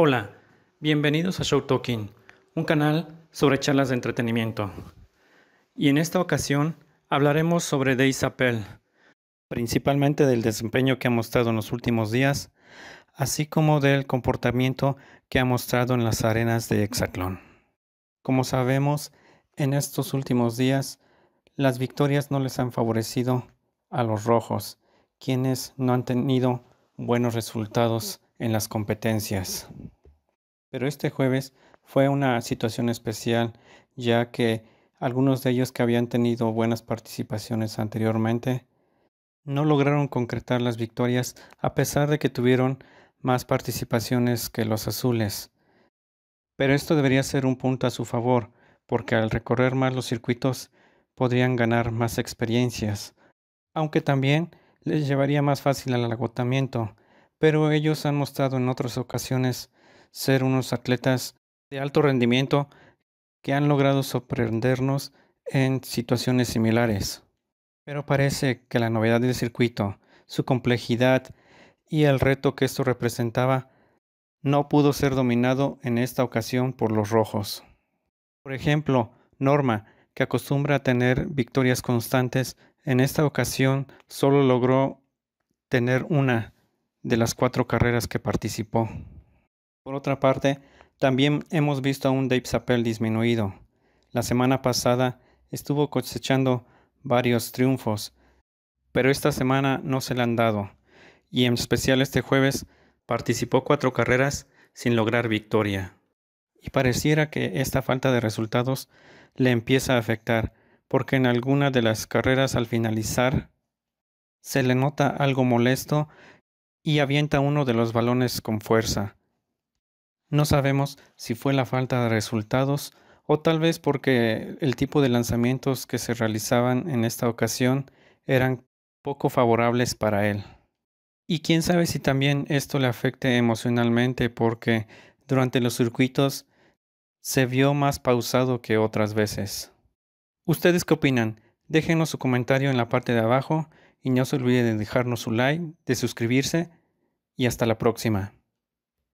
Hola, bienvenidos a Show Talking, un canal sobre charlas de entretenimiento. Y en esta ocasión hablaremos sobre Dave principalmente del desempeño que ha mostrado en los últimos días, así como del comportamiento que ha mostrado en las arenas de Hexaclón. Como sabemos, en estos últimos días las victorias no les han favorecido a los rojos, quienes no han tenido buenos resultados en las competencias. Pero este jueves fue una situación especial, ya que algunos de ellos que habían tenido buenas participaciones anteriormente no lograron concretar las victorias a pesar de que tuvieron más participaciones que los azules. Pero esto debería ser un punto a su favor, porque al recorrer más los circuitos podrían ganar más experiencias, aunque también les llevaría más fácil al agotamiento, pero ellos han mostrado en otras ocasiones ser unos atletas de alto rendimiento que han logrado sorprendernos en situaciones similares. Pero parece que la novedad del circuito, su complejidad y el reto que esto representaba no pudo ser dominado en esta ocasión por los rojos. Por ejemplo, Norma, que acostumbra a tener victorias constantes, en esta ocasión solo logró tener una de las cuatro carreras que participó. Por otra parte, también hemos visto a un Dave Sappel disminuido. La semana pasada estuvo cosechando varios triunfos, pero esta semana no se le han dado, y en especial este jueves participó cuatro carreras sin lograr victoria. Y pareciera que esta falta de resultados le empieza a afectar, porque en alguna de las carreras al finalizar se le nota algo molesto y avienta uno de los balones con fuerza. No sabemos si fue la falta de resultados o tal vez porque el tipo de lanzamientos que se realizaban en esta ocasión eran poco favorables para él. Y quién sabe si también esto le afecte emocionalmente porque durante los circuitos se vio más pausado que otras veces. ¿Ustedes qué opinan? Déjenos su comentario en la parte de abajo y no se olviden de dejarnos su like, de suscribirse y hasta la próxima.